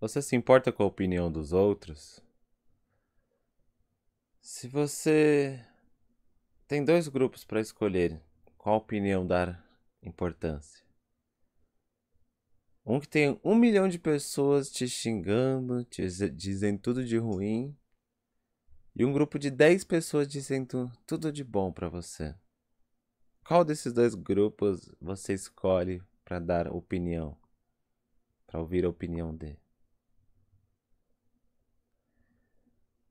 Você se importa com a opinião dos outros? Se você tem dois grupos para escolher, qual opinião dar importância? Um que tem um milhão de pessoas te xingando, te dizendo tudo de ruim, e um grupo de dez pessoas dizendo tudo de bom para você. Qual desses dois grupos você escolhe para dar opinião? Para ouvir a opinião dele?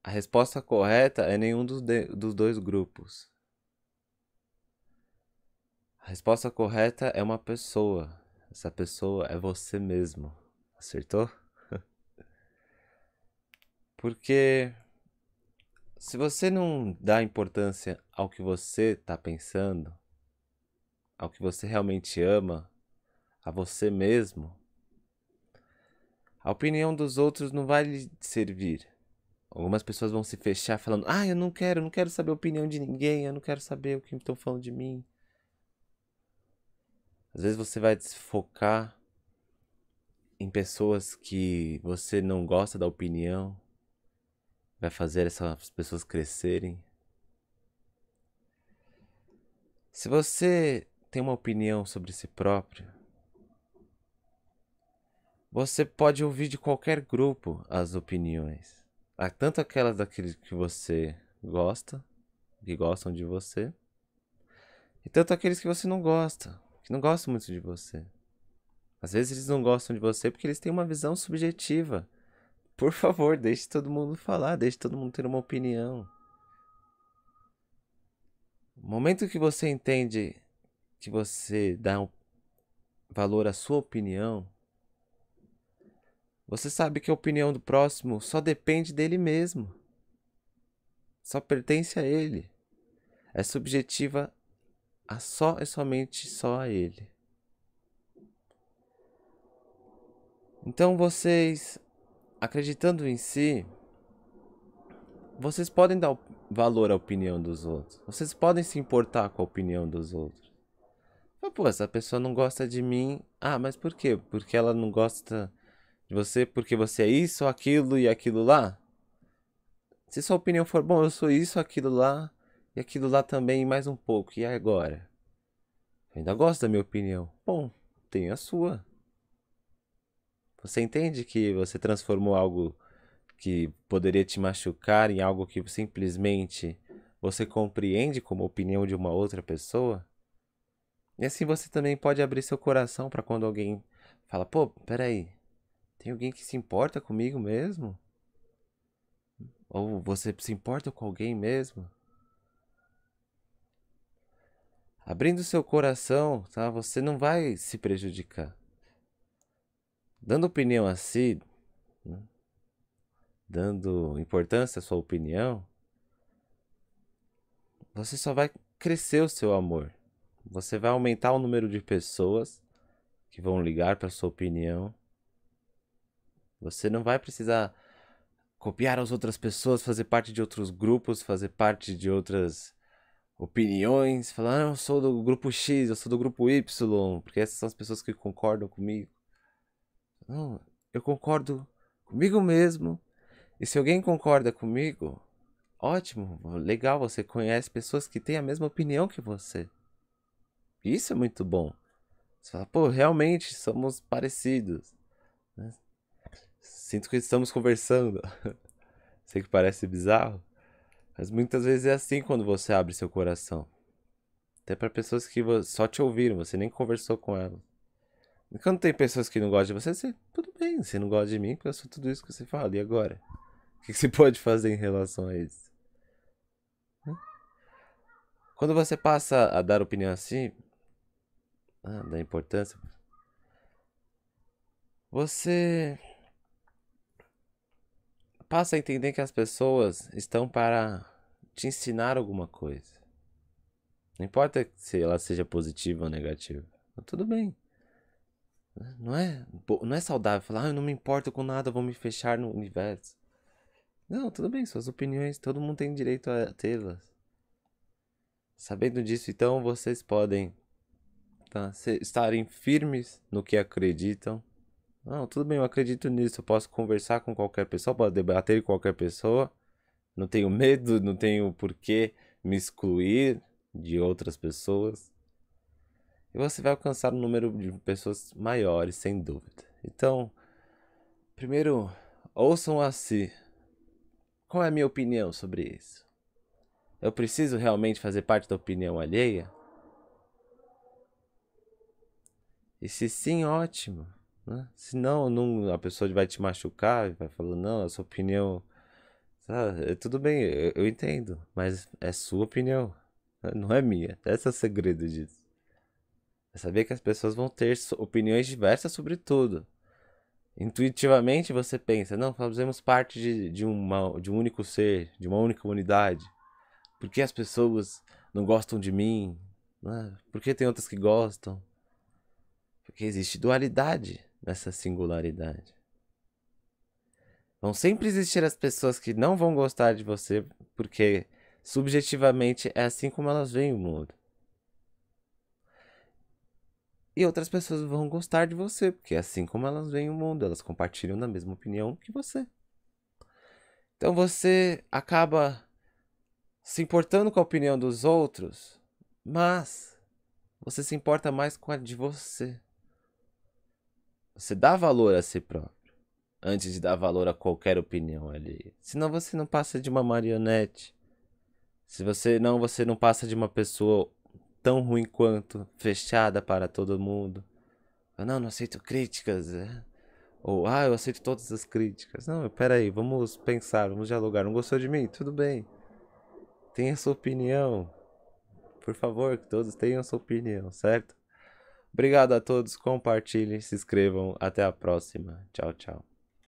A resposta correta é nenhum dos, dos dois grupos. A resposta correta é uma pessoa. Essa pessoa é você mesmo. Acertou? Porque se você não dá importância ao que você está pensando, ao que você realmente ama, a você mesmo, a opinião dos outros não vai lhe servir. Algumas pessoas vão se fechar falando: "Ah, eu não quero, eu não quero saber a opinião de ninguém, eu não quero saber o que estão falando de mim". Às vezes você vai desfocar em pessoas que você não gosta da opinião, vai fazer essas pessoas crescerem. Se você tem uma opinião sobre si próprio, você pode ouvir de qualquer grupo as opiniões. Ah, tanto aquelas daqueles que você gosta, que gostam de você, e tanto aqueles que você não gosta, que não gostam muito de você. Às vezes eles não gostam de você porque eles têm uma visão subjetiva. Por favor, deixe todo mundo falar, deixe todo mundo ter uma opinião. No momento que você entende que você dá valor à sua opinião, você sabe que a opinião do próximo só depende dele mesmo. Só pertence a ele. É subjetiva a só e somente só a ele. Então vocês, acreditando em si, vocês podem dar valor à opinião dos outros. Vocês podem se importar com a opinião dos outros. Mas, pô, essa pessoa não gosta de mim. Ah, mas por quê? Porque ela não gosta de você porque você é isso, aquilo e aquilo lá. Se sua opinião for, bom, eu sou isso, aquilo lá e aquilo lá também, mais um pouco, e agora? Eu ainda gosto da minha opinião. Bom, tenho a sua. Você entende que você transformou algo que poderia te machucar em algo que simplesmente você compreende como opinião de uma outra pessoa? E assim você também pode abrir seu coração para quando alguém fala: pô, peraí, tem alguém que se importa comigo mesmo? Ou você se importa com alguém mesmo? Abrindo seu coração, tá? Você não vai se prejudicar. Dando opinião a si, né? dando importância à sua opinião, você só vai crescer o seu amor. Você vai aumentar o número de pessoas que vão ligar para sua opinião você não vai precisar copiar as outras pessoas, fazer parte de outros grupos, fazer parte de outras opiniões, falar, ah, eu sou do grupo X, eu sou do grupo Y, porque essas são as pessoas que concordam comigo. Não, eu concordo comigo mesmo. E se alguém concorda comigo, ótimo, legal, você conhece pessoas que têm a mesma opinião que você. Isso é muito bom. Você fala, pô, realmente somos parecidos. Né? Sinto que estamos conversando. Sei que parece bizarro, mas muitas vezes é assim quando você abre seu coração. Até para pessoas que só te ouviram, você nem conversou com elas. E quando tem pessoas que não gostam de você, você tudo bem, você não gosta de mim, porque eu sou tudo isso que você fala. E agora? O que você pode fazer em relação a isso? Quando você passa a dar opinião assim, ah, da importância, você passa a entender que as pessoas estão para te ensinar alguma coisa. Não importa se ela seja positiva ou negativa. Tudo bem. Não é, não é saudável falar, ah, eu não me importo com nada, vou me fechar no universo. Não, tudo bem, suas opiniões, todo mundo tem direito a tê-las. Sabendo disso, então, vocês podem tá, estarem firmes no que acreditam não, tudo bem, eu acredito nisso. Eu posso conversar com qualquer pessoa, posso debater com qualquer pessoa. Não tenho medo, não tenho por que me excluir de outras pessoas. E você vai alcançar um número de pessoas maiores, sem dúvida. Então, primeiro, ouçam a si. Qual é a minha opinião sobre isso? Eu preciso realmente fazer parte da opinião alheia? E se sim, ótimo. Né? Senão não, a pessoa vai te machucar e vai falando, não, a sua opinião. Sabe? É tudo bem, eu, eu entendo, mas é sua opinião, não é minha. Esse é o segredo disso. É saber que as pessoas vão ter opiniões diversas sobre tudo. Intuitivamente você pensa, não, fazemos parte de, de, uma, de um único ser, de uma única unidade. Por que as pessoas não gostam de mim? Né? Por que tem outras que gostam? Porque existe dualidade dessa singularidade. Vão sempre existir as pessoas que não vão gostar de você porque subjetivamente é assim como elas veem o mundo. E outras pessoas vão gostar de você porque é assim como elas veem o mundo, elas compartilham da mesma opinião que você. Então você acaba se importando com a opinião dos outros, mas você se importa mais com a de você. Você dá valor a si próprio antes de dar valor a qualquer opinião ali. Senão você não passa de uma marionete. Se você não, você não passa de uma pessoa tão ruim quanto, fechada para todo mundo. Eu não, não aceito críticas. Né? Ou, ah, eu aceito todas as críticas. Não, peraí, vamos pensar, vamos dialogar. Não gostou de mim? Tudo bem. Tenha sua opinião. Por favor, que todos tenham sua opinião, certo? Obrigado a todos, compartilhem, se inscrevam. Até a próxima. Tchau, tchau.